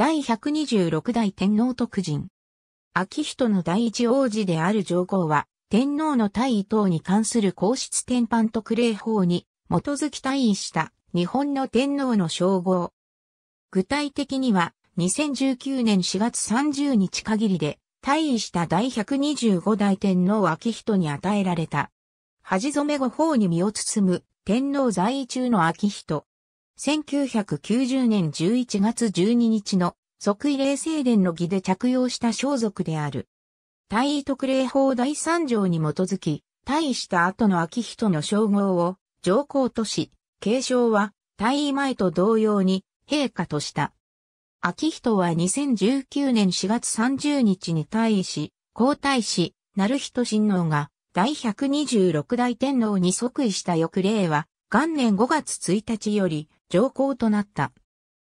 第126代天皇徳人。秋人の第一王子である上皇は、天皇の退位等に関する皇室天換特例法に基づき退位した日本の天皇の称号。具体的には、2019年4月30日限りで退位した第125代天皇秋人に与えられた。恥染め御法に身を包む天皇在位中の秋人。1990年11月12日の即位礼正殿の儀で着用した装束である。大位特例法第3条に基づき、大位した後の秋人の称号を上皇とし、継承は大位前と同様に陛下とした。秋人は2019年4月30日に大位し、皇太子、成人親王が第126代天皇に即位した翌令は、元年5月1日より、上皇となった。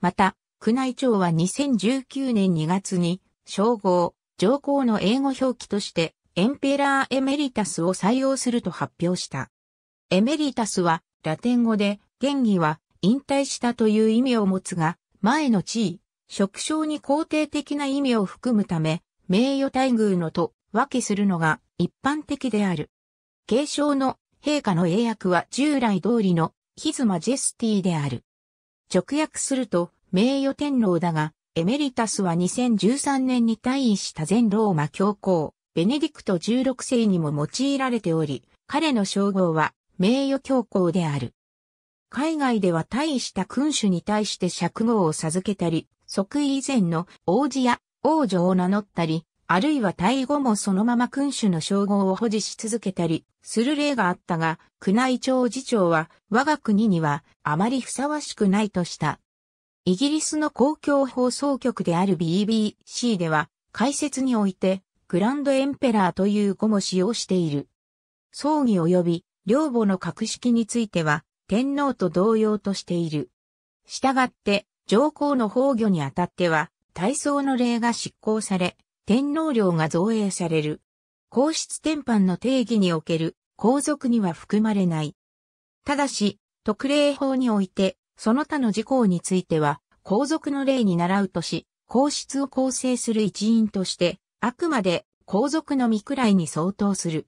また、宮内庁は2019年2月に、称号、上皇の英語表記として、エンペラーエメリタスを採用すると発表した。エメリタスは、ラテン語で、現義は、引退したという意味を持つが、前の地位、職称に肯定的な意味を含むため、名誉待遇のと分けするのが一般的である。継承の陛下の英訳は従来通りのヒズ・マジェスティである。直訳すると、名誉天皇だが、エメリタスは2013年に退位した前ローマ教皇、ベネディクト16世にも用いられており、彼の称号は名誉教皇である。海外では退位した君主に対して釈号を授けたり、即位以前の王子や王女を名乗ったり、あるいは退位後もそのまま君主の称号を保持し続けたりする例があったが、宮内庁次長は我が国にはあまりふさわしくないとした。イギリスの公共放送局である BBC では、解説において、グランドエンペラーという語も使用している。葬儀及び両母の格式については、天皇と同様としている。したがって、上皇の崩御にあたっては、体操の例が執行され、天皇陵が造営される。皇室典範の定義における皇族には含まれない。ただし、特例法において、その他の事項については、皇族の例に倣うとし、皇室を構成する一員として、あくまで皇族の身くらいに相当する。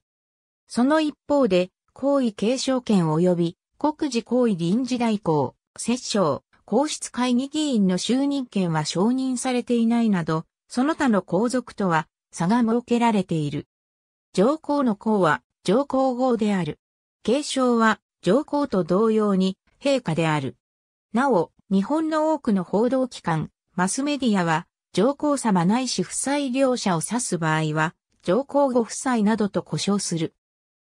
その一方で、皇位継承権及び国事皇位臨時代行、摂政、皇室会議議員の就任権は承認されていないなど、その他の皇族とは差が設けられている。上皇の皇は上皇后である。継承は上皇と同様に陛下である。なお、日本の多くの報道機関、マスメディアは、上皇様ないし夫妻両者を指す場合は、上皇ご夫妻などと呼称する。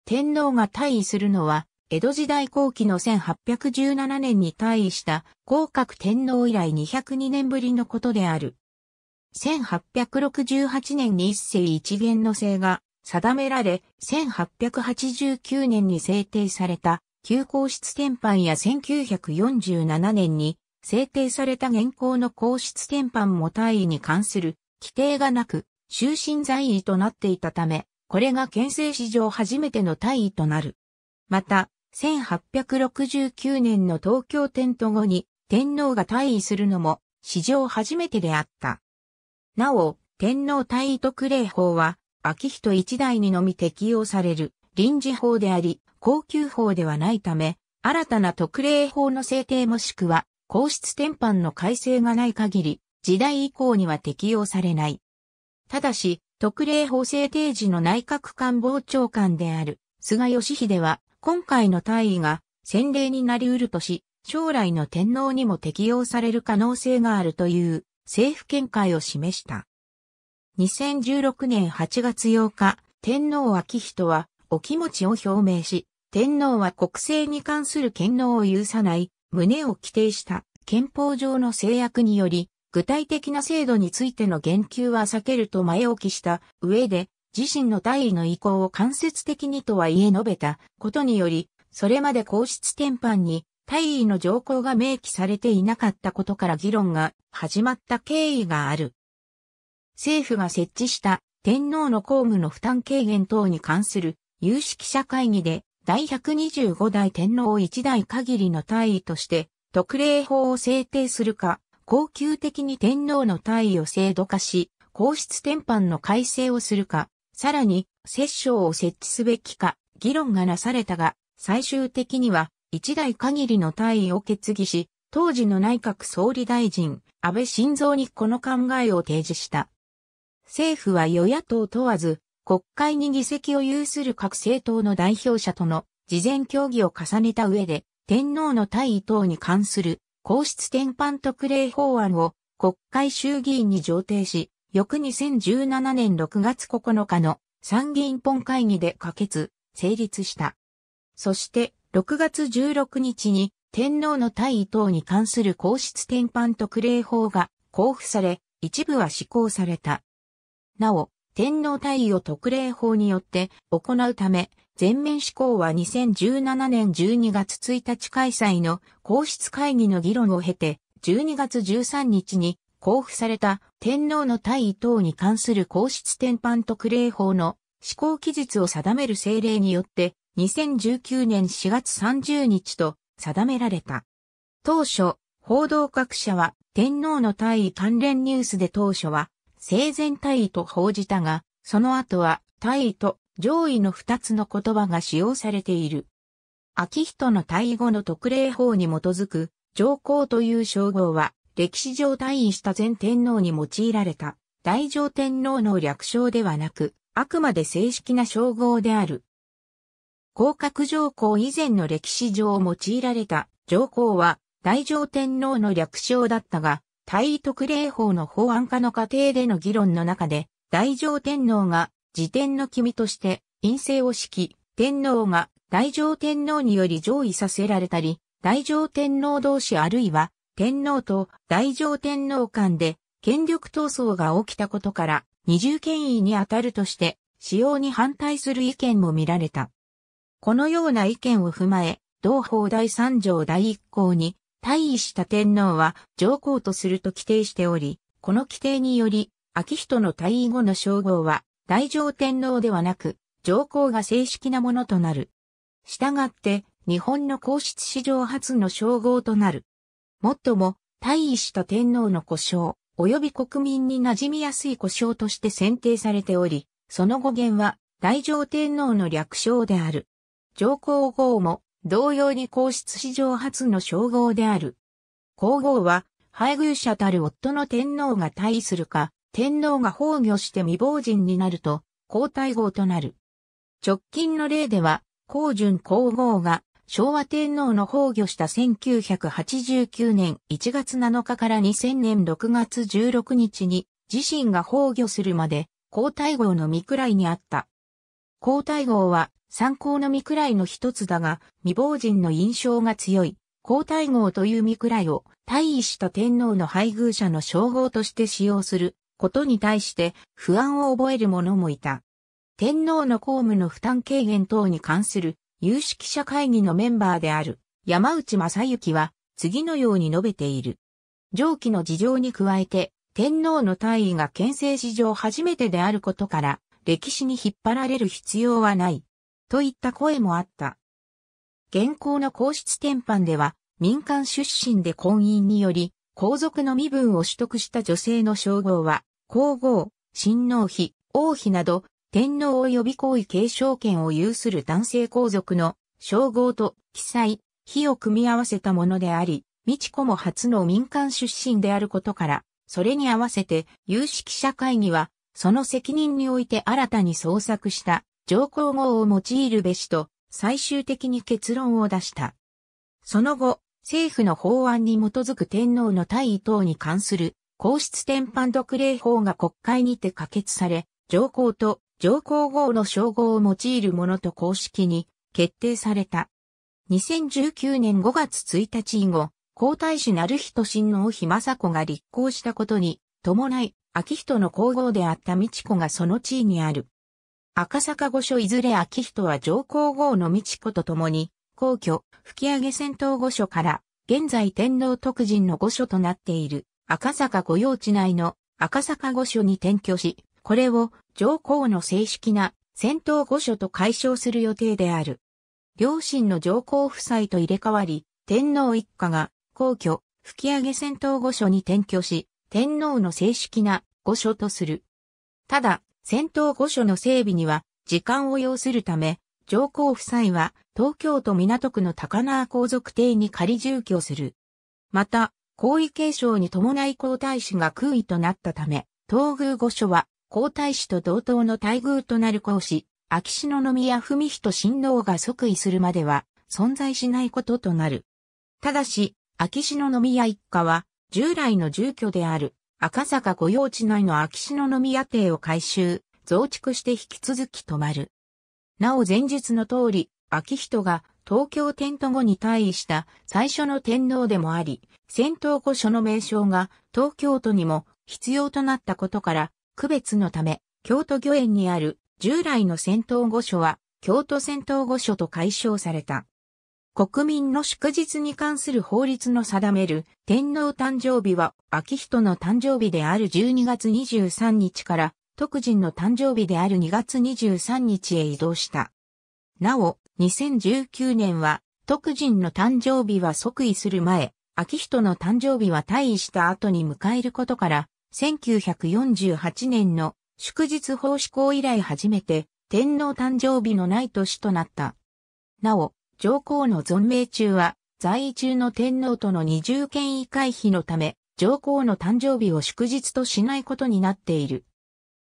天皇が退位するのは、江戸時代後期の1817年に退位した、皇格天皇以来202年ぶりのことである。1868年に一世一元の制が定められ、1889年に制定された旧皇室典範や1947年に制定された現行の皇室典範も大位に関する規定がなく、終身在位となっていたため、これが憲政史上初めての大位となる。また、1869年の東京天都後に天皇が退位するのも史上初めてであった。なお、天皇退位特例法は、秋人一代にのみ適用される臨時法であり、高級法ではないため、新たな特例法の制定もしくは、皇室転換の改正がない限り、時代以降には適用されない。ただし、特例法制定時の内閣官房長官である菅義偉は、今回の退位が先例になり得るとし、将来の天皇にも適用される可能性があるという。政府見解を示した。2016年8月8日、天皇昭人は、お気持ちを表明し、天皇は国政に関する権能を許さない、胸を規定した憲法上の制約により、具体的な制度についての言及は避けると前置きした上で、自身の大位の意向を間接的にとはいえ述べたことにより、それまで皇室転換に大尉の条項が明記されていなかったことから議論が始まった経緯がある。政府が設置した天皇の公務の負担軽減等に関する有識者会議で第125代天皇1代限りの大尉として特例法を制定するか、恒久的に天皇の大位を制度化し、皇室転換の改正をするか、さらに、摂政を設置すべきか、議論がなされたが、最終的には、一代限りの退位を決議し、当時の内閣総理大臣、安倍晋三にこの考えを提示した。政府は与野党問わず、国会に議席を有する各政党の代表者との事前協議を重ねた上で、天皇の退位等に関する皇室転搬特例法案を国会衆議院に上呈し、翌2017年6月9日の参議院本会議で可決、成立した。そして、6月16日に天皇の退位等に関する皇室転換特例法が交付され、一部は施行された。なお、天皇退位を特例法によって行うため、全面施行は2017年12月1日開催の皇室会議の議論を経て、12月13日に交付された天皇の退位等に関する皇室転換特例法の施行期日を定める政令によって2019年4月30日と定められた。当初、報道各社は天皇の退位関連ニュースで当初は生前退位と報じたが、その後は退位と上位の二つの言葉が使用されている。秋人の退位後の特例法に基づく上皇という称号は歴史上退位した前天皇に用いられた大上天皇の略称ではなく、あくまで正式な称号である。降格上皇以前の歴史上用いられた上皇は大乗天皇の略称だったが、大特例法の法案化の過程での議論の中で、大乗天皇が自天の君として陰性を敷き、天皇が大乗天皇により上位させられたり、大乗天皇同士あるいは天皇と大乗天皇間で権力闘争が起きたことから二重権威にあたるとして使用に反対する意見も見られた。このような意見を踏まえ、同法第三条第一項に、退位した天皇は上皇とすると規定しており、この規定により、秋人の退位後の称号は、大乗天皇ではなく、上皇が正式なものとなる。したがって、日本の皇室史上初の称号となる。もっとも、退位した天皇の故障、及び国民に馴染みやすい故障として選定されており、その語源は、大乗天皇の略称である。上皇后も同様に皇室史上初の称号である。皇后は、配偶者たる夫の天皇が退位するか、天皇が崩御して未亡人になると、皇太后となる。直近の例では、皇順皇后が昭和天皇の崩御した1989年1月7日から2000年6月16日に自身が崩御するまで皇太后の御位にあった。皇太后は参考の御くの一つだが、未亡人の印象が強い、皇太后という御くを退位した天皇の配偶者の称号として使用することに対して不安を覚える者もいた。天皇の公務の負担軽減等に関する有識者会議のメンバーである山内正幸は次のように述べている。上記の事情に加えて天皇の退位が憲政史上初めてであることから歴史に引っ張られる必要はない。といった声もあった。現行の皇室転範では、民間出身で婚姻により、皇族の身分を取得した女性の称号は、皇后、親王妃、王妃など、天皇及び皇位継承権を有する男性皇族の称号と記載、妃を組み合わせたものであり、美智子も初の民間出身であることから、それに合わせて有識者会議は、その責任において新たに創作した上皇后を用いるべしと最終的に結論を出した。その後、政府の法案に基づく天皇の退位等に関する皇室天般独例法が国会にて可決され、上皇と上皇后の称号を用いるものと公式に決定された。2019年5月1日以後、皇太子なる人親王妃雅子が立候したことに伴い、秋人の皇后であった美智子がその地位にある。赤坂御所いずれ秋人は上皇后の道子と共に、皇居、吹上戦闘御所から、現在天皇徳人の御所となっている赤坂御用地内の赤坂御所に転居し、これを上皇の正式な戦闘御所と解消する予定である。両親の上皇夫妻と入れ替わり、天皇一家が皇居、吹上戦闘御所に転居し、天皇の正式な御所とする。ただ、戦闘御所の整備には時間を要するため、上皇夫妻は東京都港区の高輪皇族邸に仮住居する。また、皇位継承に伴い皇太子が空位となったため、東宮御所は皇太子と同等の待遇となる皇子、秋篠宮文人親王が即位するまでは存在しないこととなる。ただし、秋篠宮一家は従来の住居である赤坂御用地内の秋篠宮邸を改修、増築して引き続き泊まる。なお前述の通り、秋人が東京天都後に退位した最初の天皇でもあり、戦闘御所の名称が東京都にも必要となったことから、区別のため、京都御苑にある従来の戦闘御所は、京都戦闘御所と解消された。国民の祝日に関する法律の定める天皇誕生日は秋人の誕生日である12月23日から特人の誕生日である2月23日へ移動した。なお、2019年は特人の誕生日は即位する前、秋人の誕生日は退位した後に迎えることから、1948年の祝日法施行以来初めて天皇誕生日のない年となった。なお、上皇の存命中は、在位中の天皇との二重権威回避のため、上皇の誕生日を祝日としないことになっている。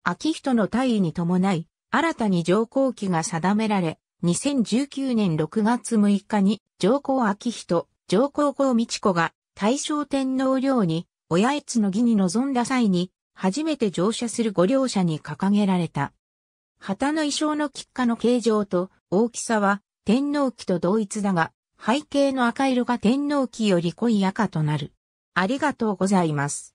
秋人の退位に伴い、新たに上皇期が定められ、2019年6月6日に上皇秋人、上皇后美智子が大正天皇陵に親越の儀に臨んだ際に、初めて乗車する御両者に掲げられた。旗の衣装の菊花の形状と大きさは天皇旗と同一だが、背景の赤色が天皇旗より濃い赤となる。ありがとうございます。